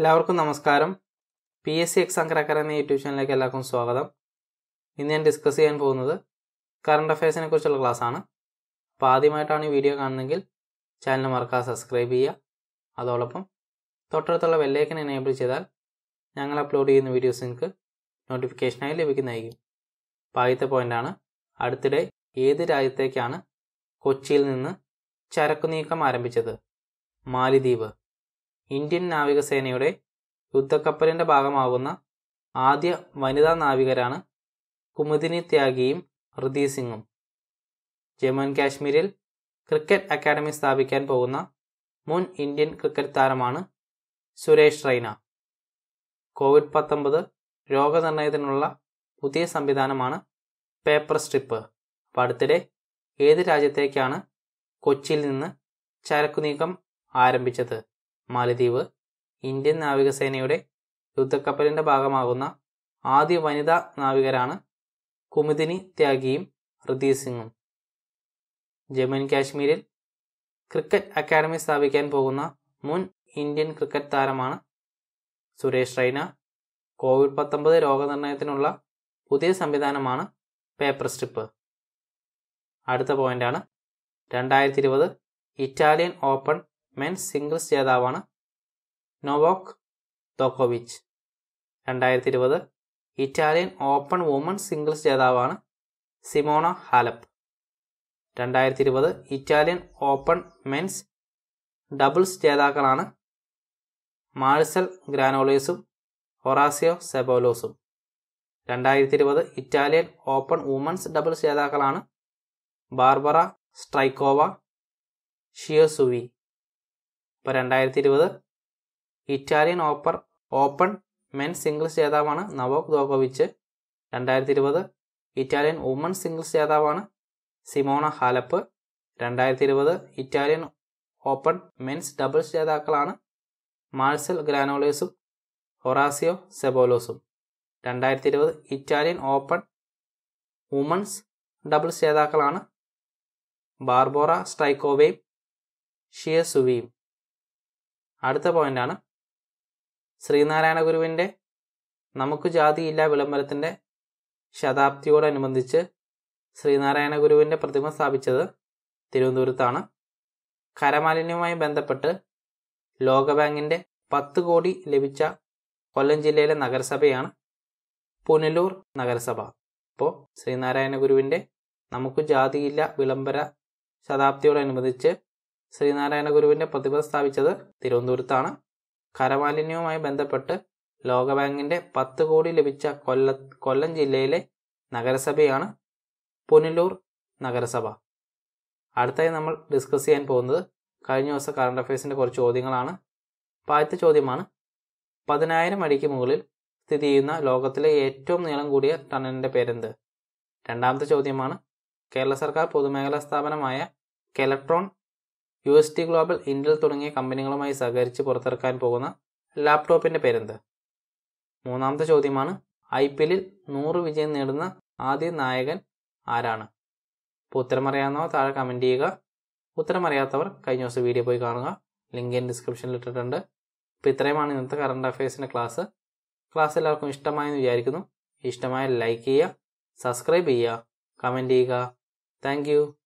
എല്ലാവർക്കും നമസ്കാരം P S C exam cracker എന്ന യൂട്യൂബ് ചാനലിലേക്ക് എല്ലാവർക്കും സ്വാഗതം ഇന്ന് ഞാൻ ഡിസ്കസ് ചെയ്യാൻ പോകുന്നത് കറണ്ട് അഫയേഴ്സിനെ കുറിച്ചുള്ള ക്ലാസ് ആണ് അപ്പോൾ ആദ്യമായിട്ടാണ് ഈ വീഡിയോ കാണുന്നതെങ്കിൽ ചാനൽ മറക്കാതെ സബ്സ്ക്രൈബ് ചെയ്യുക അതോടൊപ്പം തൊട്ടടുത്തുള്ള വെല്ലേക്കൻ എനേബിൾ ചെയ്താൽ ഞങ്ങൾ അപ്ലോഡ് ചെയ്യുന്ന വീഡിയോസ് നിങ്ങൾക്ക് നോട്ടിഫിക്കേഷനായി ലഭിക്കുന്നതായിരിക്കും അപ്പോൾ ആദ്യത്തെ പോയിൻ്റാണ് അടുത്തിടെ ഏത് രാജ്യത്തേക്കാണ് കൊച്ചിയിൽ നിന്ന് ചരക്കു നീക്കം ആരംഭിച്ചത് മാലിദ്വീപ് ഇന്ത്യൻ നാവികസേനയുടെ യുദ്ധക്കപ്പലിൻ്റെ ഭാഗമാകുന്ന ആദ്യ വനിതാ നാവികരാണ് കുമുദിനി ത്യാഗിയും ഹൃദി സിംഗും ജമ്മു ആൻഡ് കാശ്മീരിൽ ക്രിക്കറ്റ് അക്കാദമി സ്ഥാപിക്കാൻ പോകുന്ന മുൻ ഇന്ത്യൻ ക്രിക്കറ്റ് താരമാണ് സുരേഷ് റൈന കോവിഡ് പത്തൊമ്പത് രോഗനിർണയത്തിനുള്ള പുതിയ സംവിധാനമാണ് പേപ്പർ സ്ട്രിപ്പ് അപ്പോൾ അടുത്തിടെ ഏത് രാജ്യത്തേക്കാണ് കൊച്ചിയിൽ നിന്ന് ചരക്കുനീക്കം ആരംഭിച്ചത് മാലദ്വീപ് ഇന്ത്യൻ നാവികസേനയുടെ യുദ്ധക്കപ്പലിൻ്റെ ഭാഗമാകുന്ന ആദ്യ വനിതാ നാവികരാണ് കുമുദിനി ത്യാഗിയും ഹൃദീപ് സിംഗും ജമ്മു ആൻഡ് കാശ്മീരിൽ ക്രിക്കറ്റ് അക്കാദമി സ്ഥാപിക്കാൻ പോകുന്ന മുൻ ഇന്ത്യൻ ക്രിക്കറ്റ് താരമാണ് സുരേഷ് റൈന കോവിഡ് പത്തൊമ്പത് രോഗനിർണയത്തിനുള്ള പുതിയ സംവിധാനമാണ് പേപ്പർ സ്ട്രിപ്പ് അടുത്ത പോയിന്റാണ് രണ്ടായിരത്തി ഇരുപത് ഇറ്റാലിയൻ ഓപ്പൺ മെൻസ് സിംഗിൾസ് ജേതാവാണ് നോവോക് തോക്കോവിച്ച് രണ്ടായിരത്തി ഇരുപത് ഇറ്റാലിയൻ ഓപ്പൺ വുമൺ സിംഗിൾസ് ജേതാവാണ് സിമോണ ഹാലപ്പ് രണ്ടായിരത്തി ഇരുപത് ഇറ്റാലിയൻ ഓപ്പൺ മെൻസ് ഡബിൾസ് ജേതാക്കളാണ് മാഴ്സൽ ഗ്രാനോളേസും ഒറാസിയോ സെബോലോസും രണ്ടായിരത്തി ഇരുപത് ഇറ്റാലിയൻ ഓപ്പൺ വുമൺസ് ഡബിൾസ് ജേതാക്കളാണ് ബാർബറ സ്ട്രൈക്കോവ ഷിയോസുവി ഇപ്പോൾ രണ്ടായിരത്തി ഇരുപത് ഇറ്റാലിയൻ ഓപ്പർ ഓപ്പൺ മെൻ സിംഗിൾസ് ജേതാവാണ് നവോക് ദോകോവിച്ച് രണ്ടായിരത്തി ഇരുപത് ഇറ്റാലിയൻ വുമൺ സിംഗിൾസ് ജേതാവാണ് സിമോണ ഹാലപ്പ് രണ്ടായിരത്തി ഇരുപത് ഇറ്റാലിയൻ ഓപ്പൺ മെൻസ് ഡബിൾസ് ജേതാക്കളാണ് മാർസൽ ഗ്രാനോളേസും ഹൊറാസിയോ സെബോലോസും രണ്ടായിരത്തി ഇരുപത് ഇറ്റാലിയൻ ഓപ്പൺ വുമൺസ് ഡബിൾസ് ജേതാക്കളാണ് ബാർബോറ സ്ട്രൈക്കോവയും ഷിയസുവിയും അടുത്ത പോയിന്റാണ് ശ്രീനാരായണ ഗുരുവിൻ്റെ നമുക്ക് ജാതിയില്ല വിളംബരത്തിൻ്റെ ശതാബ്ദിയോടനുബന്ധിച്ച് ശ്രീനാരായണ ഗുരുവിൻ്റെ പ്രതിമ സ്ഥാപിച്ചത് തിരുവനന്തപുരത്താണ് കരമാലിന്യവുമായി ബന്ധപ്പെട്ട് ലോകബാങ്കിൻ്റെ പത്ത് കോടി ലഭിച്ച കൊല്ലം ജില്ലയിലെ നഗരസഭയാണ് പുനലൂർ നഗരസഭ അപ്പോൾ ശ്രീനാരായണ ഗുരുവിൻ്റെ നമുക്ക് ജാതിയില്ല വിളംബര ശതാബ്ദിയോടനുബന്ധിച്ച് ശ്രീനാരായണ ഗുരുവിൻ്റെ പ്രതിഭ സ്ഥാപിച്ചത് തിരുവനന്തപുരത്താണ് കരമാലിന്യവുമായി ബന്ധപ്പെട്ട് ലോകബാങ്കിൻ്റെ പത്ത് കോടി ലഭിച്ച കൊല്ല കൊല്ലം ജില്ലയിലെ നഗരസഭയാണ് പുനലൂർ നഗരസഭ അടുത്തായി നമ്മൾ ഡിസ്കസ് ചെയ്യാൻ പോകുന്നത് കഴിഞ്ഞ ദിവസം കറണ്ട് അഫയേഴ്സിൻ്റെ കുറച്ച് ചോദ്യങ്ങളാണ് ആദ്യത്തെ ചോദ്യമാണ് പതിനായിരം അടിക്ക് മുകളിൽ സ്ഥിതി ചെയ്യുന്ന ലോകത്തിലെ ഏറ്റവും നീളം കൂടിയ ടണലിൻ്റെ പേരെന്ത് രണ്ടാമത്തെ ചോദ്യമാണ് കേരള സർക്കാർ പൊതുമേഖലാ സ്ഥാപനമായ Keltron U S T global Indel തുടങ്ങിയ കമ്പനികളുമായി സഹകരിച്ച് പുറത്തിറക്കാൻ പോകുന്ന ലാപ്ടോപ്പിൻ്റെ പേരെന്ത് മൂന്നാമത്തെ ചോദ്യമാണ് ഐ പി എല്ലിൽ നൂറ് വിജയം നേടുന്ന ആദ്യ നായകൻ ആരാണ് അപ്പോൾ ഉത്തരമറിയാവുന്നവർ താഴെ കമൻറ്റ് ചെയ്യുക ഉത്തരമറിയാത്തവർ കഴിഞ്ഞ ദിവസം വീഡിയോ പോയി കാണുക ലിങ്ക് ഇൻ ഡിസ്ക്രിപ്ഷനിൽ ഇട്ടിട്ടുണ്ട് അപ്പോൾ ഇത്രയുമാണ് ഇന്നത്തെ കറണ്ട് അഫയേഴ്സിൻ്റെ ക്ലാസ് ക്ലാസ് എല്ലാവർക്കും ഇഷ്ടമായെന്ന് വിചാരിക്കുന്നു ഇഷ്ടമായ ലൈക്ക് ചെയ്യുക സബ്സ്ക്രൈബ് ചെയ്യുക കമൻറ്റ് ചെയ്യുക താങ്ക്